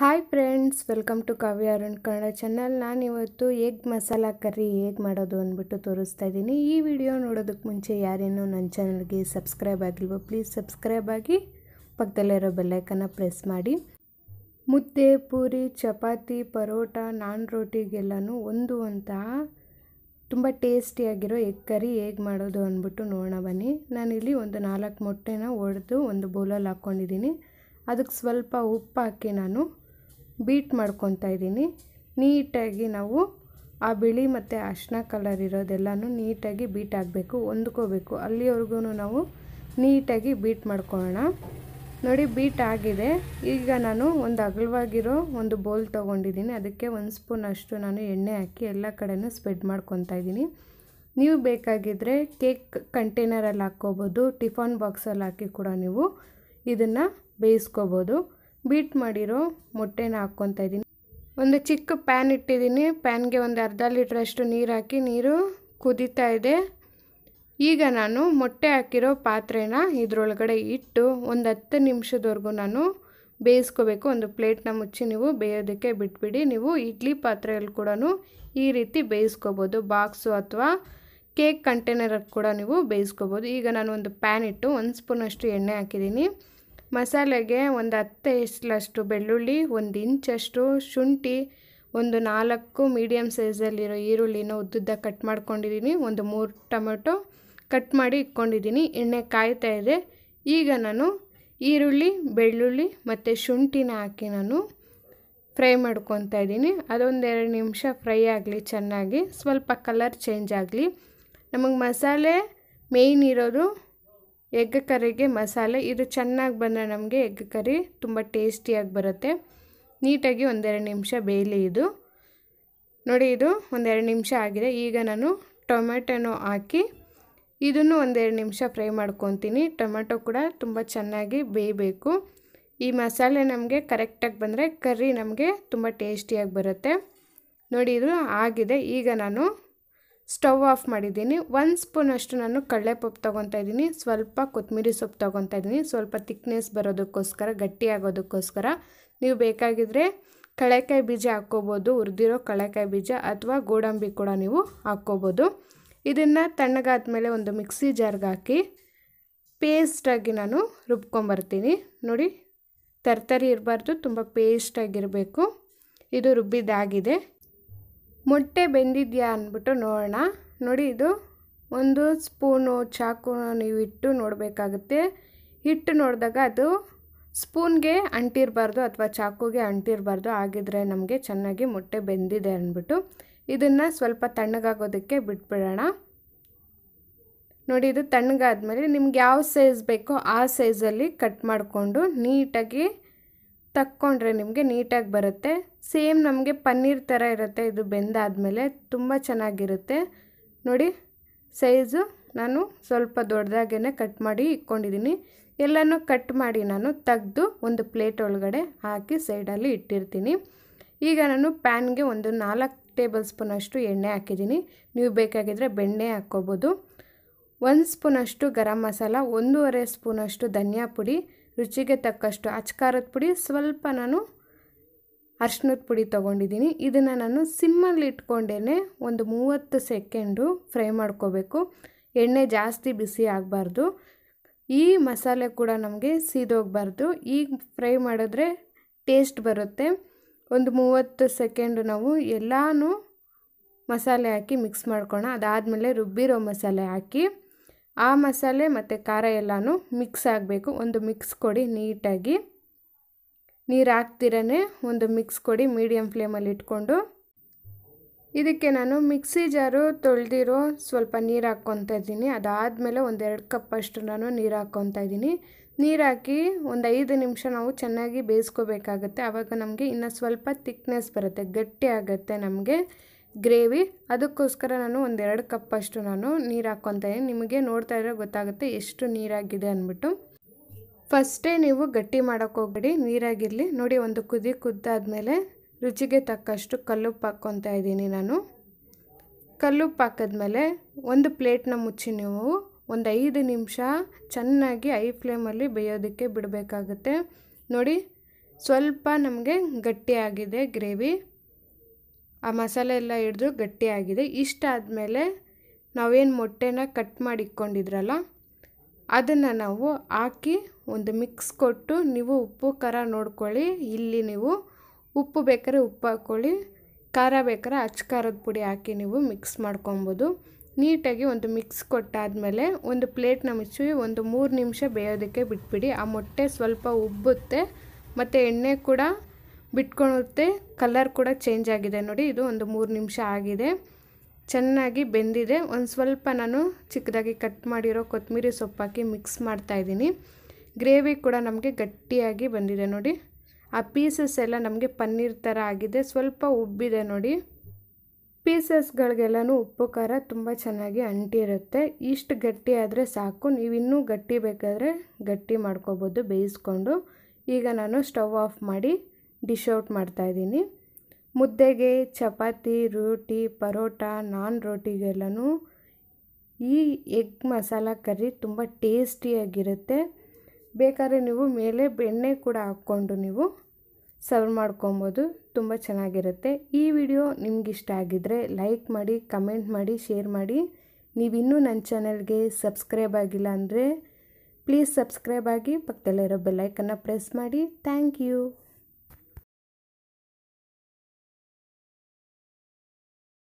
hi friends welcome to Kavya Arun Kannada channel ನಾನಿವತ್ತು egg masala curry ಹೇಗೆ ಮಾಡೋದು ಅಂದ್ಬಿಟ್ಟು ತೋರಿಸ್ತಾ ಇದ್ದೀನಿ ಈ ವಿಡಿಯೋ ನೋಡೋದಕ್ಕೆ ಮುಂಚೆ ಯಾರೇನೂ ನನ್ನ ಚಾನಲ್ಗೆ ಸಬ್ಸ್ಕ್ರೈಬ್ ಆಗಿಲ್ವೋ ಪ್ಲೀಸ್ ಸಬ್ಸ್ಕ್ರೈಬ್ ಆಗಿ ಪಕ್ಕದಲ್ಲಿರೋ ಬೆಲ್ಲೈಕನ್ನು ಪ್ರೆಸ್ ಮಾಡಿ ಮುದ್ದೆ ಪೂರಿ ಚಪಾತಿ ಪರೋಟ ನಾನ್ ರೋಟಿಗೆಲ್ಲನೂ ಒಂದು ಅಂತಹ ತುಂಬ ಟೇಸ್ಟಿಯಾಗಿರೋ ಎಗ್ ಕರಿ ಹೇಗೆ ಮಾಡೋದು ಅಂದ್ಬಿಟ್ಟು ನೋಡೋಣ ಬನ್ನಿ ನಾನಿಲ್ಲಿ ಒಂದು ನಾಲ್ಕು ಮೊಟ್ಟೆನ ಒಡೆದು ಒಂದು ಬೌಲಲ್ಲಿ ಹಾಕ್ಕೊಂಡಿದ್ದೀನಿ ಅದಕ್ಕೆ ಸ್ವಲ್ಪ ಉಪ್ಪು ಹಾಕಿ ನಾನು ಬೀಟ್ ಮಾಡ್ಕೊತಾ ಇದ್ದೀನಿ ನೀಟಾಗಿ ನಾವು ಆ ಬಿಳಿ ಮತ್ತು ಅಶ್ನ ಕಲರ್ ಇರೋದೆಲ್ಲನೂ ನೀಟಾಗಿ ಬೀಟ್ ಆಗಬೇಕು ಹೊಂದ್ಕೋಬೇಕು ಅಲ್ಲಿವರೆಗೂ ನಾವು ನೀಟಾಗಿ ಬೀಟ್ ಮಾಡ್ಕೊಳ್ಳೋಣ ನೋಡಿ ಬೀಟ್ ಆಗಿದೆ ಈಗ ನಾನು ಒಂದು ಅಗಲವಾಗಿರೋ ಒಂದು ಬೌಲ್ ತೊಗೊಂಡಿದ್ದೀನಿ ಅದಕ್ಕೆ ಒಂದು ಸ್ಪೂನ್ ಅಷ್ಟು ನಾನು ಎಣ್ಣೆ ಹಾಕಿ ಎಲ್ಲ ಕಡೆನೂ ಸ್ಪ್ರೆಡ್ ಮಾಡ್ಕೊತಾ ಇದ್ದೀನಿ ನೀವು ಬೇಕಾಗಿದ್ದರೆ ಕೇಕ್ ಕಂಟೈನರಲ್ಲಿ ಹಾಕ್ಕೋಬೋದು ಟಿಫನ್ ಬಾಕ್ಸಲ್ಲಿ ಹಾಕಿ ಕೂಡ ನೀವು ಇದನ್ನು ಬೇಯಿಸ್ಕೋಬೋದು ಬೀಟ್ ಮಾಡಿರೋ ಮೊಟ್ಟೆನ ಹಾಕ್ಕೊತಾ ಇದ್ದೀನಿ ಒಂದು ಚಿಕ್ಕ ಪ್ಯಾನ್ ಇಟ್ಟಿದ್ದೀನಿ ಪ್ಯಾನ್ಗೆ ಒಂದು ಅರ್ಧ ಲೀಟ್ರಷ್ಟು ನೀರು ಹಾಕಿ ನೀರು ಕುದೀತಾ ಇದೆ ಈಗ ನಾನು ಮೊಟ್ಟೆ ಹಾಕಿರೋ ಪಾತ್ರೆನ ಇದರೊಳಗಡೆ ಇಟ್ಟು ಒಂದು ಹತ್ತು ನಿಮಿಷದವರೆಗೂ ನಾನು ಬೇಯಿಸ್ಕೋಬೇಕು ಒಂದು ಪ್ಲೇಟ್ನ ಮುಚ್ಚಿ ನೀವು ಬೇಯೋದಕ್ಕೆ ಬಿಟ್ಬಿಡಿ ನೀವು ಇಡ್ಲಿ ಪಾತ್ರೆಯಲ್ಲಿ ಕೂಡ ಈ ರೀತಿ ಬೇಯಿಸ್ಕೋಬೋದು ಬಾಕ್ಸು ಅಥವಾ ಕೇಕ್ ಕಂಟೈನರಲ್ಲಿ ಕೂಡ ನೀವು ಬೇಯಿಸ್ಕೋಬೋದು ಈಗ ನಾನು ಒಂದು ಪ್ಯಾನ್ ಇಟ್ಟು ಒಂದು ಸ್ಪೂನಷ್ಟು ಎಣ್ಣೆ ಹಾಕಿದ್ದೀನಿ ಮಸಾಲೆಗೆ ಒಂದು ಹತ್ತು ಇಸ್ಲಷ್ಟು ಬೆಳ್ಳುಳ್ಳಿ ಒಂದು ಇಂಚಷ್ಟು ಶುಂಠಿ ಒಂದು ನಾಲ್ಕು ಮೀಡಿಯಮ್ ಸೈಜಲ್ಲಿರೋ ಈರುಳ್ಳಿನ ಉದ್ದುದ್ದ ಕಟ್ ಮಾಡ್ಕೊಂಡಿದ್ದೀನಿ ಒಂದು ಮೂರು ಟೊಮೆಟೊ ಕಟ್ ಮಾಡಿ ಇಟ್ಕೊಂಡಿದ್ದೀನಿ ಎಣ್ಣೆ ಕಾಯ್ತಾ ಇದೆ ಈಗ ನಾನು ಈರುಳ್ಳಿ ಬೆಳ್ಳುಳ್ಳಿ ಮತ್ತು ಶುಂಠಿನ ಹಾಕಿ ನಾನು ಫ್ರೈ ಮಾಡ್ಕೊತಾ ಇದ್ದೀನಿ ಅದೊಂದೆರಡು ನಿಮಿಷ ಫ್ರೈ ಆಗಲಿ ಚೆನ್ನಾಗಿ ಸ್ವಲ್ಪ ಕಲರ್ ಚೇಂಜ್ ಆಗಲಿ ನಮಗೆ ಮಸಾಲೆ ಮೇಯ್ನ್ ಇರೋದು ಎಗ್ ಕರಿಗೆ ಮಸಾಲೆ ಇದು ಚೆನ್ನಾಗಿ ಬಂದರೆ ನಮಗೆ ಎಗ್ ಕರಿ ತುಂಬ ಟೇಸ್ಟಿಯಾಗಿ ಬರುತ್ತೆ ನೀಟಾಗಿ ಒಂದೆರಡು ನಿಮಿಷ ಬೇಯಲಿ ಇದು ನೋಡಿ ಇದು ಒಂದೆರಡು ನಿಮಿಷ ಆಗಿದೆ ಈಗ ನಾನು ಟೊಮೆಟೊನೂ ಹಾಕಿ ಇದನ್ನು ಒಂದೆರಡು ನಿಮಿಷ ಫ್ರೈ ಮಾಡ್ಕೊತೀನಿ ಟೊಮೆಟೊ ಕೂಡ ತುಂಬ ಚೆನ್ನಾಗಿ ಬೇಯಬೇಕು ಈ ಮಸಾಲೆ ನಮಗೆ ಕರೆಕ್ಟಾಗಿ ಬಂದರೆ ಕರಿ ನಮಗೆ ತುಂಬ ಟೇಸ್ಟಿಯಾಗಿ ಬರುತ್ತೆ ನೋಡಿ ಇದು ಆಗಿದೆ ಈಗ ನಾನು ಸ್ಟವ್ ಆಫ್ ಮಾಡಿದ್ದೀನಿ ಸ್ಪೂನ್ ಸ್ಪೂನಷ್ಟು ನಾನು ಕಡಲೆಪಪ್ಪು ತೊಗೊತಾ ಇದ್ದೀನಿ ಸ್ವಲ್ಪ ಕೊತ್ತಂಬರಿ ಸೊಪ್ಪು ತೊಗೊತಾ ಇದ್ದೀನಿ ಸ್ವಲ್ಪ ತಿಕ್ನೆಸ್ ಬರೋದಕ್ಕೋಸ್ಕರ ಗಟ್ಟಿಯಾಗೋದಕ್ಕೋಸ್ಕರ ನೀವು ಬೇಕಾಗಿದ್ದರೆ ಕಳೆಕಾಯಿ ಬೀಜ ಹಾಕ್ಕೋಬೋದು ಹುರಿದಿರೋ ಕಳೆಕಾಯಿ ಬೀಜ ಅಥವಾ ಗೋಡಂಬಿ ಕೂಡ ನೀವು ಹಾಕ್ಕೋಬೋದು ಇದನ್ನು ಮೇಲೆ ಒಂದು ಮಿಕ್ಸಿ ಜಾರ್ಗೆ ಹಾಕಿ ಪೇಸ್ಟಾಗಿ ನಾನು ರುಬ್ಕೊಂಬರ್ತೀನಿ ನೋಡಿ ತರ್ತರಿ ಇರಬಾರ್ದು ತುಂಬ ಪೇಸ್ಟಾಗಿರಬೇಕು ಇದು ರುಬ್ಬಿದ್ದಾಗಿದೆ ಮೊಟ್ಟೆ ಬೆಂದಿದೆಯಾ ಅಂದ್ಬಿಟ್ಟು ನೋಡೋಣ ನೋಡಿ ಇದು ಒಂದು ಸ್ಪೂನು ಚಾಕು ನೀವು ಇಟ್ಟು ನೋಡಬೇಕಾಗುತ್ತೆ ಹಿಟ್ಟು ನೋಡಿದಾಗ ಅದು ಸ್ಪೂನ್ಗೆ ಅಂಟಿರಬಾರ್ದು ಅಥವಾ ಚಾಕುಗೆ ಅಂಟಿರಬಾರ್ದು ಆಗಿದ್ರೆ ನಮಗೆ ಚೆನ್ನಾಗಿ ಮೊಟ್ಟೆ ಬೆಂದಿದೆ ಅಂದ್ಬಿಟ್ಟು ಇದನ್ನು ಸ್ವಲ್ಪ ತಣ್ಣಗಾಗೋದಕ್ಕೆ ಬಿಟ್ಬಿಡೋಣ ನೋಡಿ ಇದು ತಣ್ಣಗಾದ್ಮೇಲೆ ನಿಮ್ಗೆ ಯಾವ ಸೈಜ್ ಬೇಕೋ ಆ ಸೈಜಲ್ಲಿ ಕಟ್ ಮಾಡಿಕೊಂಡು ನೀಟಾಗಿ ತಕ್ಕೊಂಡ್ರೆ ನಿಮಗೆ ನೀಟಾಗಿ ಬರುತ್ತೆ ಸೇಮ್ ನಮಗೆ ಪನ್ನೀರ್ ಥರ ಇರುತ್ತೆ ಇದು ಬೆಂದಾದಮೇಲೆ ತುಂಬ ಚೆನ್ನಾಗಿರುತ್ತೆ ನೋಡಿ ಸೈಜು ನಾನು ಸ್ವಲ್ಪ ದೊಡ್ಡದಾಗೇ ಕಟ್ ಮಾಡಿ ಇಟ್ಕೊಂಡಿದ್ದೀನಿ ಎಲ್ಲನೂ ಕಟ್ ಮಾಡಿ ನಾನು ತೆಗೆದು ಒಂದು ಪ್ಲೇಟ್ ಒಳಗಡೆ ಹಾಕಿ ಸೈಡಲ್ಲಿ ಇಟ್ಟಿರ್ತೀನಿ ಈಗ ನಾನು ಪ್ಯಾನ್ಗೆ ಒಂದು ನಾಲ್ಕು ಟೇಬಲ್ ಸ್ಪೂನಷ್ಟು ಎಣ್ಣೆ ಹಾಕಿದ್ದೀನಿ ನೀವು ಬೇಕಾಗಿದ್ದರೆ ಬೆಣ್ಣೆ ಹಾಕ್ಕೋಬೋದು ಒಂದು ಸ್ಪೂನಷ್ಟು ಗರಂ ಮಸಾಲ ಒಂದೂವರೆ ಸ್ಪೂನಷ್ಟು ಧನಿಯಾ ಪುಡಿ ರುಚಿಗೆ ತಕ್ಕಷ್ಟು ಅಚ್ಕಾರದ ಪುಡಿ ಸ್ವಲ್ಪ ನಾನು ಅರ್ಶಿನದ ಪುಡಿ ತೊಗೊಂಡಿದ್ದೀನಿ ಇದನ್ನು ನಾನು ಸಿಮ್ಮಲ್ಲಿ ಇಟ್ಕೊಂಡೇ ಒಂದು ಮೂವತ್ತು ಸೆಕೆಂಡು ಫ್ರೈ ಮಾಡ್ಕೋಬೇಕು ಎಣ್ಣೆ ಜಾಸ್ತಿ ಬಿಸಿ ಆಗಬಾರ್ದು ಈ ಮಸಾಲೆ ಕೂಡ ನಮಗೆ ಸೀದೋಗಬಾರ್ದು ಈಗ ಫ್ರೈ ಮಾಡಿದ್ರೆ ಟೇಸ್ಟ್ ಬರುತ್ತೆ ಒಂದು ಮೂವತ್ತು ಸೆಕೆಂಡು ನಾವು ಎಲ್ಲನೂ ಮಸಾಲೆ ಹಾಕಿ ಮಿಕ್ಸ್ ಮಾಡ್ಕೋಣ ಅದಾದಮೇಲೆ ರುಬ್ಬಿರೋ ಮಸಾಲೆ ಹಾಕಿ ಆ ಮಸಾಲೆ ಮತ್ತು ಖಾರ ಎಲ್ಲನೂ ಮಿಕ್ಸ್ ಆಗಬೇಕು ಒಂದು ಮಿಕ್ಸ್ ಕೊಡಿ ನೀಟಾಗಿ ನೀರು ಹಾಕ್ತಿರೇ ಒಂದು ಮಿಕ್ಸ್ ಕೊಡಿ ಮೀಡಿಯಮ್ ಫ್ಲೇಮಲ್ಲಿ ಇಟ್ಕೊಂಡು ಇದಕ್ಕೆ ನಾನು ಮಿಕ್ಸಿ ಜಾರು ತೊಳೆದಿರೋ ಸ್ವಲ್ಪ ನೀರು ಹಾಕ್ಕೊತ ಇದ್ದೀನಿ ಅದಾದಮೇಲೆ ಒಂದೆರಡು ಕಪ್ಪಷ್ಟು ನಾನು ನೀರು ಹಾಕ್ಕೊತ ಇದ್ದೀನಿ ನೀರು ಹಾಕಿ ಒಂದು ಐದು ನಿಮಿಷ ನಾವು ಚೆನ್ನಾಗಿ ಬೇಯಿಸ್ಕೋಬೇಕಾಗತ್ತೆ ಆವಾಗ ನಮಗೆ ಇನ್ನೂ ಸ್ವಲ್ಪ ತಿಕ್ನೆಸ್ ಬರುತ್ತೆ ಗಟ್ಟಿ ಆಗುತ್ತೆ ನಮಗೆ ಗ್ರೇವಿ ಅದಕ್ಕೋಸ್ಕರ ನಾನು ಒಂದೆರಡು ಕಪ್ಪಷ್ಟು ನಾನು ನೀರು ಇದ್ದೀನಿ ನಿಮಗೆ ನೋಡ್ತಾ ಇದ್ರೆ ಗೊತ್ತಾಗುತ್ತೆ ಎಷ್ಟು ನೀರಾಗಿದೆ ಅಂದ್ಬಿಟ್ಟು ಫಸ್ಟೇ ನೀವು ಗಟ್ಟಿ ಮಾಡೋಕ್ಕೆ ಹೋಗ್ಬೇಡಿ ನೀರಾಗಿರಲಿ ನೋಡಿ ಒಂದು ಕುದಿ ಮೇಲೆ ರುಚಿಗೆ ತಕ್ಕಷ್ಟು ಕಲ್ಲುಪ್ಪು ಹಾಕ್ಕೊತಾ ಇದ್ದೀನಿ ನಾನು ಕಲ್ಲುಪ್ಪು ಹಾಕಿದ್ಮೇಲೆ ಒಂದು ಪ್ಲೇಟ್ನ ಮುಚ್ಚಿ ನೀವು ಒಂದು ಐದು ನಿಮಿಷ ಚೆನ್ನಾಗಿ ಐ ಫ್ಲೇಮಲ್ಲಿ ಬೇಯೋದಕ್ಕೆ ಬಿಡಬೇಕಾಗುತ್ತೆ ನೋಡಿ ಸ್ವಲ್ಪ ನಮಗೆ ಗಟ್ಟಿಯಾಗಿದೆ ಗ್ರೇವಿ ಆ ಮಸಾಲೆ ಎಲ್ಲ ಹಿಡಿದು ಗಟ್ಟಿಯಾಗಿದೆ ಇಷ್ಟಾದಮೇಲೆ ನಾವೇನು ಮೊಟ್ಟೆನ ಕಟ್ ಮಾಡಿ ಇಟ್ಕೊಂಡಿದ್ರಲ್ಲ ಅದನ್ನು ನಾವು ಹಾಕಿ ಒಂದು ಮಿಕ್ಸ್ ಕೊಟ್ಟು ನೀವು ಉಪ್ಪು ಖಾರ ನೋಡ್ಕೊಳ್ಳಿ ಇಲ್ಲಿ ನೀವು ಉಪ್ಪು ಬೇಕಾದ್ರೆ ಉಪ್ಪು ಹಾಕ್ಕೊಳ್ಳಿ ಖಾರ ಬೇಕಾದ್ರೆ ಅಚ್ಚ ಖಾರದ ಪುಡಿ ಹಾಕಿ ನೀವು ಮಿಕ್ಸ್ ಮಾಡ್ಕೊಬೋದು ನೀಟಾಗಿ ಒಂದು ಮಿಕ್ಸ್ ಕೊಟ್ಟಾದಮೇಲೆ ಒಂದು ಪ್ಲೇಟ್ನ ಮುಚ್ಚಿ ಒಂದು ಮೂರು ನಿಮಿಷ ಬೇಯೋದಕ್ಕೆ ಬಿಟ್ಬಿಡಿ ಆ ಮೊಟ್ಟೆ ಸ್ವಲ್ಪ ಉಬ್ಬುತ್ತೆ ಮತ್ತು ಎಣ್ಣೆ ಕೂಡ ಬಿಟ್ಕೊಳ್ಳುತ್ತೆ ಕಲರ್ ಕೂಡ ಚೇಂಜ್ ಆಗಿದೆ ನೋಡಿ ಇದು ಒಂದು ಮೂರು ನಿಮಿಷ ಆಗಿದೆ ಚೆನ್ನಾಗಿ ಬೆಂದಿದೆ ಒಂದು ಸ್ವಲ್ಪ ನಾನು ಚಿಕ್ಕದಾಗಿ ಕಟ್ ಮಾಡಿರೋ ಕೊತ್ತಂಬರಿ ಸೊಪ್ಪಾಕಿ ಮಿಕ್ಸ್ ಮಾಡ್ತಾಯಿದ್ದೀನಿ ಗ್ರೇವಿ ಕೂಡ ನಮಗೆ ಗಟ್ಟಿಯಾಗಿ ಬಂದಿದೆ ನೋಡಿ ಆ ಪೀಸಸ್ ಎಲ್ಲ ನಮಗೆ ಪನ್ನೀರ್ ಥರ ಆಗಿದೆ ಸ್ವಲ್ಪ ಉಬ್ಬಿದೆ ನೋಡಿ ಪೀಸಸ್ಗಳಿಗೆಲ್ಲನೂ ಉಪ್ಪು ಖಾರ ತುಂಬ ಚೆನ್ನಾಗಿ ಅಂಟಿರುತ್ತೆ ಇಷ್ಟು ಗಟ್ಟಿ ಆದರೆ ಸಾಕು ನೀವು ಇನ್ನೂ ಗಟ್ಟಿ ಬೇಕಾದರೆ ಗಟ್ಟಿ ಮಾಡ್ಕೊಬೋದು ಬೇಯಿಸ್ಕೊಂಡು ಈಗ ನಾನು ಸ್ಟವ್ ಆಫ್ ಮಾಡಿ ಡಿಶ್ ಔಟ್ ಮಾಡ್ತಾಯಿದ್ದೀನಿ ಮುದ್ದೆಗೆ ಚಪಾತಿ ರೋಟಿ ಪರೋಟ ನಾನ್ ರೋಟಿಗೆಲ್ಲನೂ ಈ ಎಗ್ ಮಸಾಲ ಕರಿ ತುಂಬ ಟೇಸ್ಟಿಯಾಗಿರುತ್ತೆ ಬೇಕಾದ್ರೆ ನೀವು ಮೇಲೆ ಬೆಣ್ಣೆ ಕೂಡ ಹಾಕ್ಕೊಂಡು ನೀವು ಸರ್ವ್ ಮಾಡ್ಕೊಬೋದು ತುಂಬ ಚೆನ್ನಾಗಿರುತ್ತೆ ಈ ವಿಡಿಯೋ ಇಷ್ಟ ಆಗಿದ್ದರೆ ಲೈಕ್ ಮಾಡಿ ಕಮೆಂಟ್ ಮಾಡಿ ಶೇರ್ ಮಾಡಿ ನೀವಿನ್ನೂ ನನ್ನ ಚಾನಲ್ಗೆ ಸಬ್ಸ್ಕ್ರೈಬ್ ಆಗಿಲ್ಲ ಅಂದರೆ ಪ್ಲೀಸ್ ಸಬ್ಸ್ಕ್ರೈಬ್ ಆಗಿ ಪಕ್ಕದಲ್ಲಿರೋ ಬೆಲ್ಲೈಕನ್ನು ಪ್ರೆಸ್ ಮಾಡಿ ಥ್ಯಾಂಕ್ ಯು